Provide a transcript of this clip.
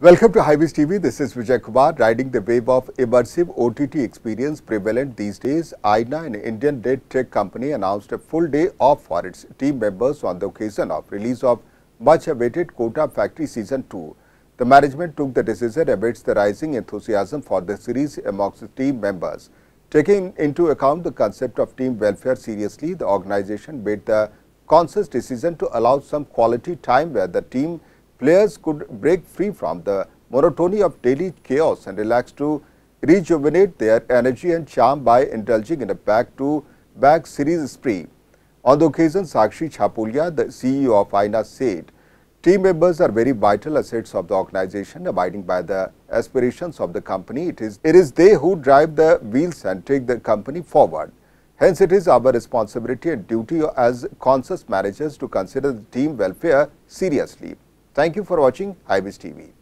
Welcome to Highways TV. This is Vijay Kumar. Riding the wave of immersive OTT experience prevalent these days, INA, an Indian dead tech company, announced a full day off for its team members on the occasion of release of much-awaited Kota Factory Season 2. The management took the decision amidst the rising enthusiasm for the series amongst the team members. Taking into account the concept of team welfare seriously, the organization made the conscious decision to allow some quality time where the team players could break free from the monotony of daily chaos and relax to rejuvenate their energy and charm by indulging in a back-to-back -back series spree. On the occasion, Sakshi Chapulia, the CEO of INA, said, Team members are very vital assets of the organization, abiding by the aspirations of the company. It is, it is they who drive the wheels and take the company forward. Hence, it is our responsibility and duty as conscious managers to consider the team welfare seriously. Thank you for watching IBIS TV.